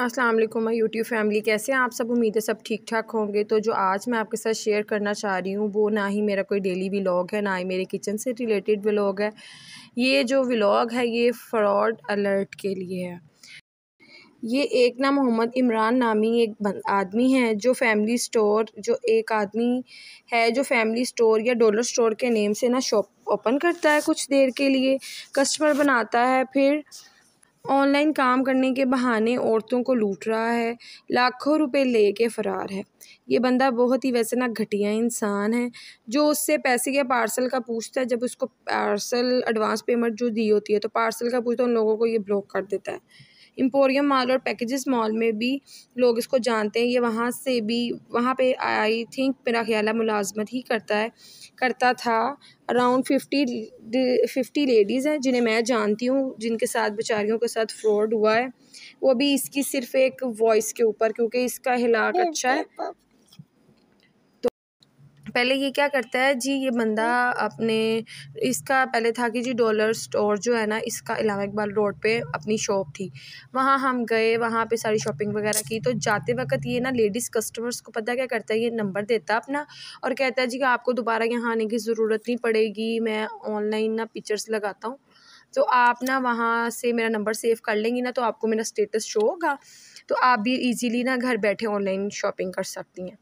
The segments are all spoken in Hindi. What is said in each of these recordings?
अस्सलाम वालेकुम माय यूट्यूब फैमिली कैसे हैं आप सब उम्मीद है सब ठीक ठाक होंगे तो जो आज मैं आपके साथ शेयर करना चाह रही हूँ वो ना ही मेरा कोई डेली व्लॉग है ना ही मेरे किचन से रिलेटेड व्लॉग है ये जो व्लॉग है ये फ्रॉड अलर्ट के लिए है ये एक ना मोहम्मद इमरान नामी एक आदमी है जो फैमिली स्टोर जो एक आदमी है जो फैमिली स्टोर या डॉलर स्टोर के नेम से ना शॉप ओपन करता है कुछ देर के लिए कस्टमर बनाता है फिर ऑनलाइन काम करने के बहाने औरतों को लूट रहा है लाखों रुपए लेके फ़रार है ये बंदा बहुत ही वैसे ना घटिया इंसान है जो उससे पैसे या पार्सल का पूछता है जब उसको पार्सल एडवांस पेमेंट जो दी होती है तो पार्सल का पूछता है उन लोगों को ये ब्लॉक कर देता है एम्पोरियम मॉल और पैकेजेस मॉल में भी लोग इसको जानते हैं ये वहाँ से भी वहाँ पे आई थिंक मेरा ख़्याल है मुलाजमत ही करता है करता था अराउंड फिफ्टी फिफ्टी लेडीज़ हैं जिन्हें मैं जानती हूँ जिनके साथ बेचारियों के साथ फ्रॉड हुआ है वो भी इसकी सिर्फ़ एक वॉइस के ऊपर क्योंकि इसका हिलाक अच्छा है पहले ये क्या करता है जी ये बंदा अपने इसका पहले था कि जी डॉलर स्टोर जो है ना इसका इलामा इकबाल रोड पे अपनी शॉप थी वहाँ हम गए वहाँ पे सारी शॉपिंग वगैरह की तो जाते वक्त ये ना लेडीज़ कस्टमर्स को पता क्या करता है ये नंबर देता अपना और कहता है जी कि आपको दोबारा यहाँ आने की ज़रूरत नहीं पड़ेगी मैं ऑनलाइन ना पिक्चर्स लगाता हूँ तो आप ना वहाँ से मेरा नंबर सेव कर लेंगी ना तो आपको मेरा स्टेटस शो होगा तो आप भी इजीली ना घर बैठे ऑनलाइन शॉपिंग कर सकती हैं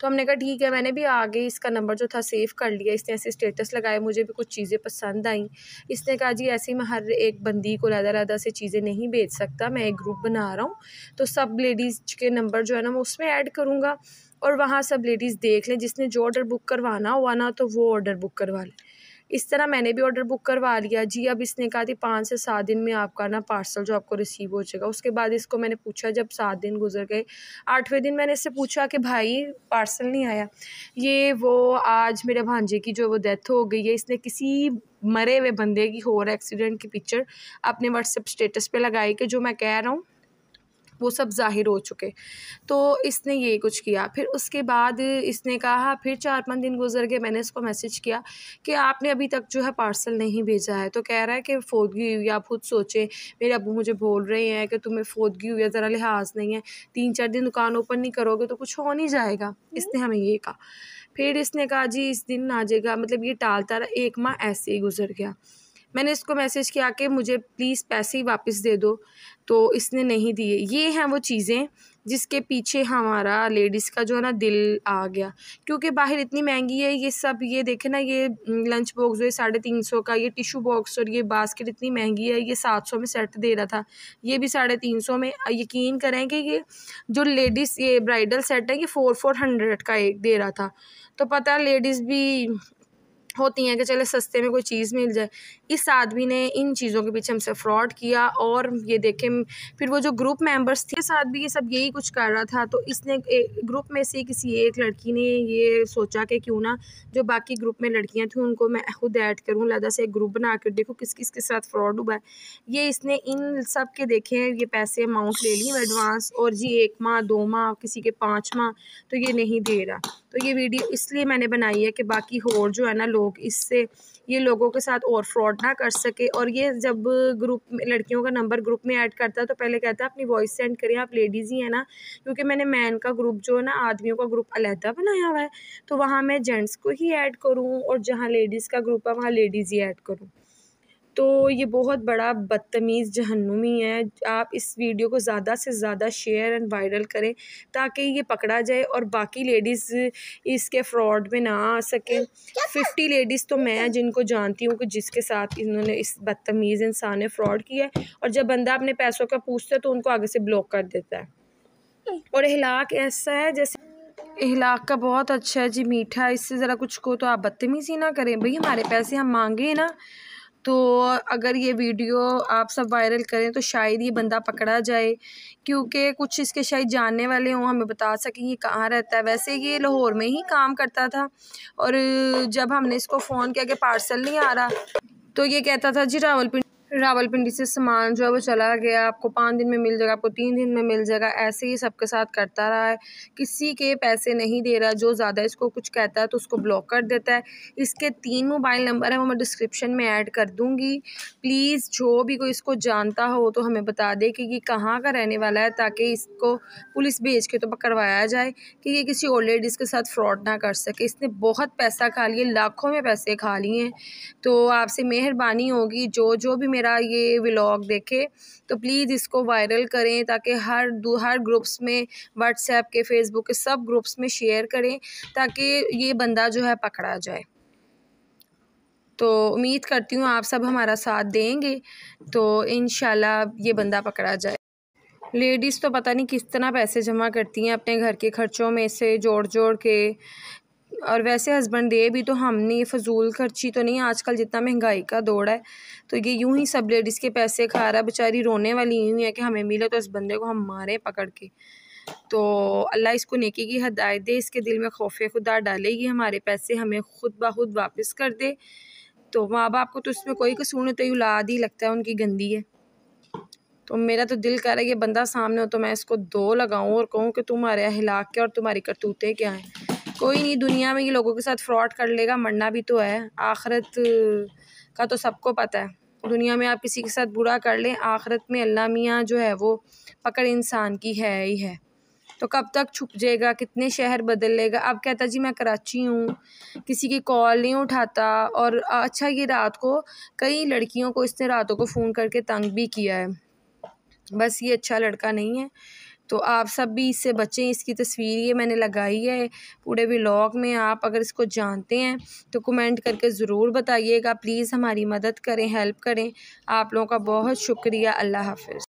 तो हमने कहा ठीक है मैंने भी आगे इसका नंबर जो था सेव कर लिया इसने ऐसे स्टेटस लगाए मुझे भी कुछ चीज़ें पसंद आई इसने कहा जी ऐसे मैं हर एक बंदी को लादा लहदा से चीज़ें नहीं बेच सकता मैं एक ग्रुप बना रहा हूँ तो सब लेडीज़ के नंबर जो है ना मैं उसमें ऐड करूँगा और वहाँ सब लेडीज़ देख लें जिसने जो ऑर्डर बुक करवाना हुआ ना तो वो ऑर्डर बुक करवा लें इस तरह मैंने भी ऑर्डर बुक करवा लिया जी अब इसने कहा कि पाँच से सात दिन में आपका ना पार्सल जो आपको रिसीव हो जाएगा उसके बाद इसको मैंने पूछा जब सात दिन गुजर गए आठवें दिन मैंने इससे पूछा कि भाई पार्सल नहीं आया ये वो आज मेरे भांजे की जो वो डेथ हो गई है इसने किसी मरे हुए बंदे की हो रहा एक्सीडेंट की पिक्चर अपने व्हाट्सएप स्टेटस पे लगाई कि जो मैं कह रहा हूँ वो सब ज़ाहिर हो चुके तो इसने ये कुछ किया फिर उसके बाद इसने कहा फिर चार पाँच दिन गुजर गए मैंने इसको मैसेज किया कि आपने अभी तक जो है पार्सल नहीं भेजा है तो कह रहा है कि फ़ोदगी हुई आप खुद सोचें मेरे अबू मुझे बोल रहे हैं कि तुम्हें फ़ोदगी हुई है ज़रा लिहाज नहीं है तीन चार दिन दुकान ओपन नहीं करोगे तो कुछ हो नहीं जाएगा इसने हमें ये कहा फिर इसने कहा जी इस दिन आ जाएगा मतलब ये टालता रहा एक माह ऐसे ही गुजर गया मैंने इसको मैसेज किया कि मुझे प्लीज़ पैसे ही वापस दे दो तो इसने नहीं दिए ये हैं वो चीज़ें जिसके पीछे हमारा लेडीज़ का जो है ना दिल आ गया क्योंकि बाहर इतनी महंगी है ये सब ये देखे ना ये लंच बॉक्स ये साढ़े तीन सौ का ये टिशू बॉक्स और ये बास्केट इतनी महंगी है ये सात सौ में सेट दे रहा था ये भी साढ़े तीन सौ में यकीन करें कि ये जो लेडीज़ ये ब्राइडल सेट है ये फ़ोर फोर हंड्रेड का एक दे रहा था तो पता लेडीज़ भी होती हैं कि चले सस्ते में कोई चीज़ मिल जाए इस आदमी ने इन चीज़ों के पीछे हमसे फ्रॉड किया और ये देखें फिर वो जो ग्रुप मेंबर्स थे साथ भी ये सब यही कुछ कर रहा था तो इसने ग्रुप में से किसी एक लड़की ने ये सोचा कि क्यों ना जो बाकी ग्रुप में लड़कियाँ थी उनको मैं खुद ऐड करूँ लदा से एक ग्रुप बना कर देखो किस किस के साथ फ्रॉड हुआ है ये इसने इन सब के देखे ये पैसे अमाउंट ले ली एडवांस और जी एक माह दो माह किसी के पाँच माह तो ये नहीं दे रहा तो ये वीडियो इसलिए मैंने बनाई है कि बाकी और जो है ना लोग इससे ये लोगों के साथ और फ्रॉड ना कर सके और ये जब ग्रुप लड़कियों का नंबर ग्रुप में ऐड करता है तो पहले कहता है अपनी वॉइस सेंड करें आप लेडीज़ ही हैं ना क्योंकि मैंने मैन का ग्रुप जो है ना आदमियों का ग्रुप अलहदा बनाया हुआ है तो वहाँ मैं जेंट्स को ही ऐड करूँ और जहाँ लेडीज़ का ग्रुप है वहाँ लेडीज़ ही ऐड करूँ तो ये बहुत बड़ा बदतमीज़ जहन्नुमी है आप इस वीडियो को ज़्यादा से ज़्यादा शेयर एंड वायरल करें ताकि ये पकड़ा जाए और बाकी लेडीज़ इसके फ्रॉड में ना आ सकें फिफ्टी लेडीज़ तो मैं जिनको जानती हूँ कि जिसके साथ इन्होंने इस बदतमीज़ इंसान ने फ़्रॉड किया है और जब बंदा अपने पैसों का पूछता है तो उनको आगे से ब्लॉक कर देता है और हिलाक ऐसा है जैसे इहलाक का बहुत अच्छा है जी मीठा इससे ज़रा कुछ को तो आप बदतमीज़ी ना करें भाई हमारे पैसे हम मांगे ना तो अगर ये वीडियो आप सब वायरल करें तो शायद ये बंदा पकड़ा जाए क्योंकि कुछ इसके शायद जानने वाले हों हमें बता सकें ये कहाँ रहता है वैसे ये लाहौर में ही काम करता था और जब हमने इसको फ़ोन किया कि पार्सल नहीं आ रहा तो ये कहता था जी रावलपिंडी रावलपिंडी से सामान जो है वो चला गया आपको पाँच दिन में मिल जाएगा आपको तीन दिन में मिल जाएगा ऐसे ही सबके साथ करता रहा है किसी के पैसे नहीं दे रहा जो ज़्यादा इसको कुछ कहता है तो उसको ब्लॉक कर देता है इसके तीन मोबाइल नंबर है वो मैं डिस्क्रिप्शन में ऐड कर दूँगी प्लीज़ जो भी कोई इसको जानता हो तो हमें बता दे कि ये कहाँ का रहने वाला है ताकि इसको पुलिस भेज के तो पकड़वाया जाए कि ये किसी ओल्ड लेडीज़ के साथ फ्रॉड ना कर सके इसने बहुत पैसा खा लिए लाखों में पैसे खा लिए तो आपसे मेहरबानी होगी जो जो भी मेरा मेरा ये व्लॉग देखे तो प्लीज़ इसको वायरल करें ताकि हर हर ग्रुप्स में व्हाट्सएप के फेसबुक के सब ग्रुप्स में शेयर करें ताकि ये बंदा जो है पकड़ा जाए तो उम्मीद करती हूँ आप सब हमारा साथ देंगे तो इन ये बंदा पकड़ा जाए लेडीज़ तो पता नहीं किस तरह पैसे जमा करती हैं अपने घर के खर्चों में से जोड़ जोड़ के और वैसे हस्बैंड दे भी तो हमने ये फजूल खर्ची तो नहीं आजकल जितना महंगाई का दौड़ है तो ये यूं ही सब लेडीज़ के पैसे खा रहा बेचारी रोने वाली यूँ है कि हमें मिले तो इस बंदे को हम मारें पकड़ के तो अल्लाह इसको नेकी की हदायत दे इसके दिल में खौफ खुदा डालेगी हमारे पैसे हमें खुद ब खुद वापस कर दे तो माँ बाप को तो उसमें कोई कसूर नहीं तो औलाद ही लगता है उनकी गंदी है तो मेरा तो दिल कर रहा है ये बंदा सामने हो तो मैं इसको दो लगाऊं और कहूँ कि तुम्हारे अहलाक क्या और तुम्हारी करतूतें क्या हैं कोई नहीं दुनिया में ये लोगों के साथ फ्रॉड कर लेगा मरना भी तो है आखरत का तो सबको पता है दुनिया में आप किसी के साथ बुरा कर लें आखरत में अल्लाह मियाँ जो है वो पकड़ इंसान की है ही है तो कब तक छुप जाएगा कितने शहर बदल लेगा अब कहता जी मैं कराची हूँ किसी की कॉल नहीं उठाता और अच्छा ये रात को कई लड़कियों को इसने रातों को फ़ोन करके तंग भी किया है बस ये अच्छा लड़का नहीं है तो आप सब भी इससे बचें इसकी तस्वीर ये मैंने लगाई है पूरे ब्लॉग में आप अगर इसको जानते हैं तो कमेंट करके ज़रूर बताइएगा प्लीज़ हमारी मदद करें हेल्प करें आप लोगों का बहुत शुक्रिया अल्लाह हाफिज़